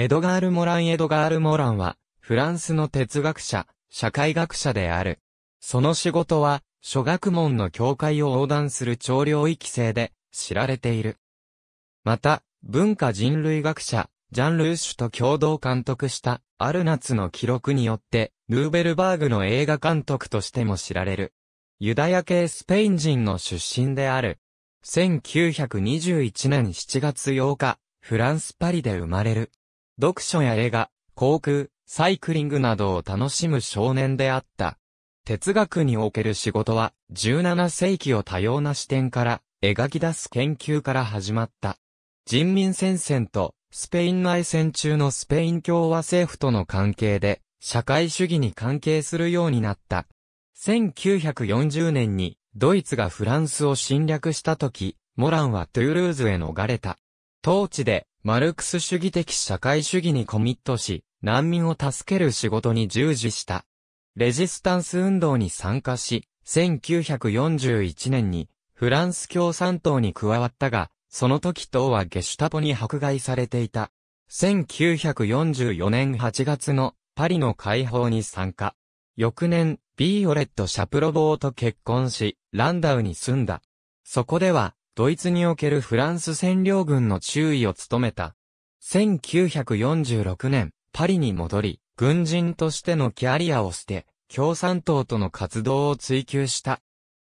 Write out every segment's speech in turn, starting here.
エドガール・モラン・エドガール・モランは、フランスの哲学者、社会学者である。その仕事は、諸学問の境界を横断する長領域制で知られている。また、文化人類学者、ジャン・ルーシュと共同監督したある夏の記録によって、ヌーベルバーグの映画監督としても知られる。ユダヤ系スペイン人の出身である。1921年7月8日、フランス・パリで生まれる。読書や映画、航空、サイクリングなどを楽しむ少年であった。哲学における仕事は、17世紀を多様な視点から描き出す研究から始まった。人民戦線とスペイン内戦中のスペイン共和政府との関係で、社会主義に関係するようになった。1940年に、ドイツがフランスを侵略した時、モランはトゥールーズへ逃れた。当地で、マルクス主義的社会主義にコミットし、難民を助ける仕事に従事した。レジスタンス運動に参加し、1941年にフランス共産党に加わったが、その時党はゲシュタポに迫害されていた。1944年8月のパリの解放に参加。翌年、ビーオレット・シャプロボーと結婚し、ランダウに住んだ。そこでは、ドイツにおけるフランス占領軍の注意を務めた。1946年、パリに戻り、軍人としてのキャリアを捨て、共産党との活動を追求した。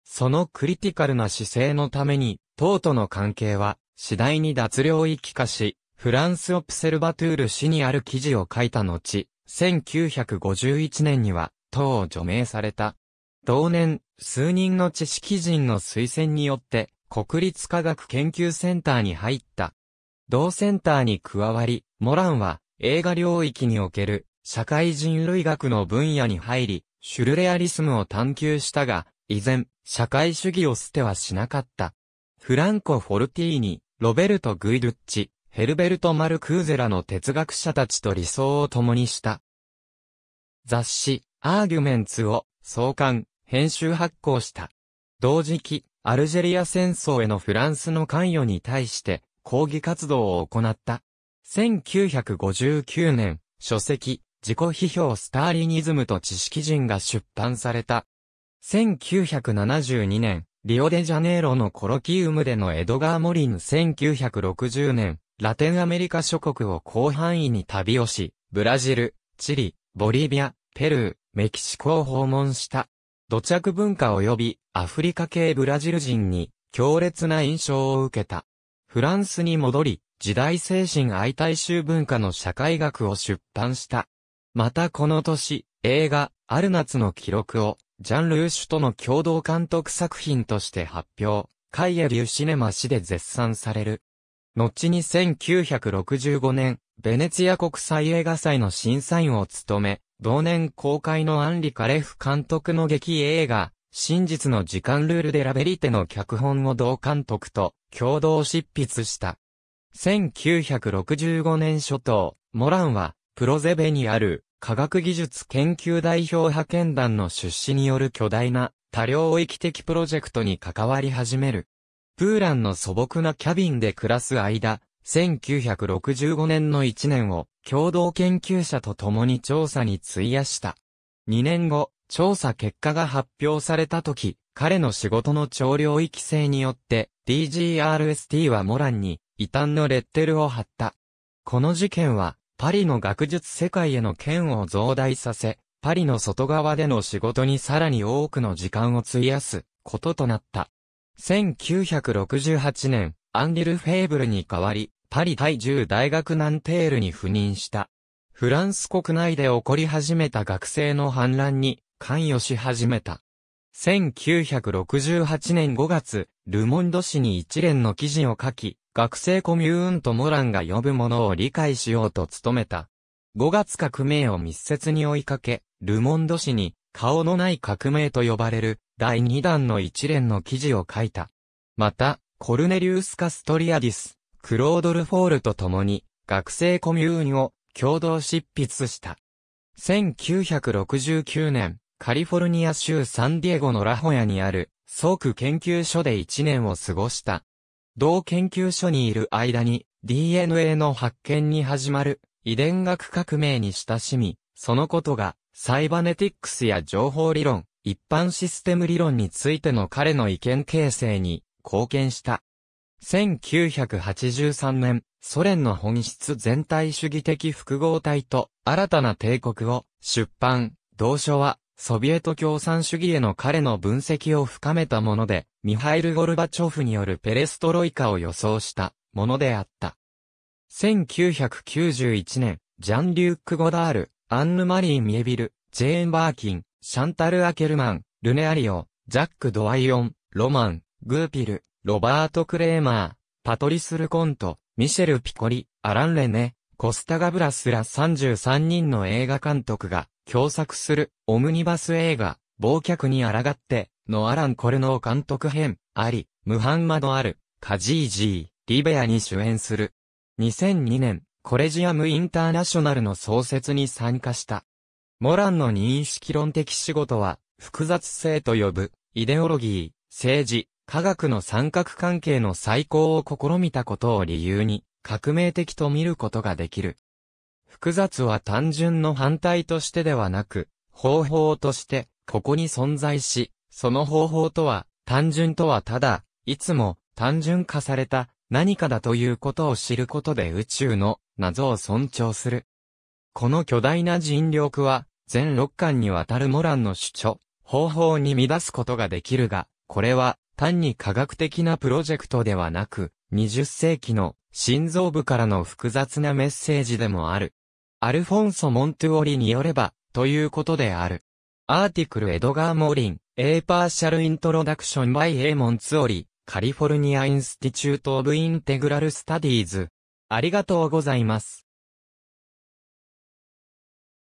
そのクリティカルな姿勢のために、党との関係は、次第に脱領域化し、フランスオプセルバトゥール市にある記事を書いた後、1951年には、党を除名された。同年、数人の知識人の推薦によって、国立科学研究センターに入った。同センターに加わり、モランは映画領域における社会人類学の分野に入り、シュルレアリスムを探求したが、依然、社会主義を捨てはしなかった。フランコ・フォルティーニ、ロベルト・グイドゥッチ、ヘルベルト・マルクーゼラの哲学者たちと理想を共にした。雑誌、アーギュメンツを、創刊、編集発行した。同時期、アルジェリア戦争へのフランスの関与に対して抗議活動を行った。1959年、書籍、自己批評スターリニズムと知識人が出版された。1972年、リオデジャネイロのコロキウムでのエドガー・モリン1960年、ラテンアメリカ諸国を広範囲に旅をし、ブラジル、チリ、ボリビア、ペルー、メキシコを訪問した。土着文化及びアフリカ系ブラジル人に強烈な印象を受けた。フランスに戻り、時代精神相対衆文化の社会学を出版した。またこの年、映画、ある夏の記録を、ジャン・ルーシュとの共同監督作品として発表、カイエリュシネマ氏で絶賛される。後に1965年、ベネツィア国際映画祭の審査員を務め、同年公開のアンリ・カレフ監督の劇映画、真実の時間ルールでラベリテの脚本を同監督と共同執筆した。1965年初頭、モランは、プロゼベにある科学技術研究代表派遣団の出資による巨大な多領域的プロジェクトに関わり始める。プーランの素朴なキャビンで暮らす間、1965年の1年を共同研究者と共に調査に費やした。2年後、調査結果が発表された時、彼の仕事の超領域性によって、DGRST はモランに異端のレッテルを貼った。この事件は、パリの学術世界への権を増大させ、パリの外側での仕事にさらに多くの時間を費やすこととなった。1968年、アンリル・フェーブルに代わり、パリ大中大学ナンテールに赴任した。フランス国内で起こり始めた学生の反乱に関与し始めた。1968年5月、ルモンド市に一連の記事を書き、学生コミューンとモランが呼ぶものを理解しようと努めた。5月革命を密接に追いかけ、ルモンド市に顔のない革命と呼ばれる第2弾の一連の記事を書いた。また、コルネリウス・カストリアディス、クロードル・フォールと共に、学生コミューンを共同執筆した。1969年、カリフォルニア州サンディエゴのラホヤにある、総区研究所で1年を過ごした。同研究所にいる間に、DNA の発見に始まる、遺伝学革命に親しみ、そのことが、サイバネティックスや情報理論、一般システム理論についての彼の意見形成に貢献した。1983年、ソ連の本質全体主義的複合体と新たな帝国を出版、同書は、ソビエト共産主義への彼の分析を深めたもので、ミハイル・ゴルバチョフによるペレストロイカを予想したものであった。1991年、ジャン・リュック・ゴダール、アンヌ・マリー・ミエビル、ジェーン・バーキン、シャンタル・アケルマン、ルネ・アリオ、ジャック・ドワイオン、ロマン、グーピル、ロバート・クレーマー、パトリス・ルコント、ミシェル・ピコリ、アラン・レネ、コスタガブラスら33人の映画監督が、共作する、オムニバス映画、忘却に抗って、のアラン・コルノー監督編、あり、ムハンマド・アル、カジージー、リベアに主演する。2002年、コレジアム・インターナショナルの創設に参加した。モランの認識論的仕事は、複雑性と呼ぶ、イデオロギー、政治、科学の三角関係の再興を試みたことを理由に、革命的と見ることができる。複雑は単純の反対としてではなく、方法として、ここに存在し、その方法とは、単純とはただ、いつも、単純化された、何かだということを知ることで宇宙の謎を尊重する。この巨大な人力は、全六巻にわたるモランの主張、方法に乱すことができるが、これは単に科学的なプロジェクトではなく、20世紀の心臓部からの複雑なメッセージでもある。アルフォンソ・モントゥオリによれば、ということである。アーティクル・エドガー・モーリン、A Partial Introduction by A. オリ、カリフォルニア・インスティチュート・オブ・インテグラル・スタディーズ。ありがとうございます。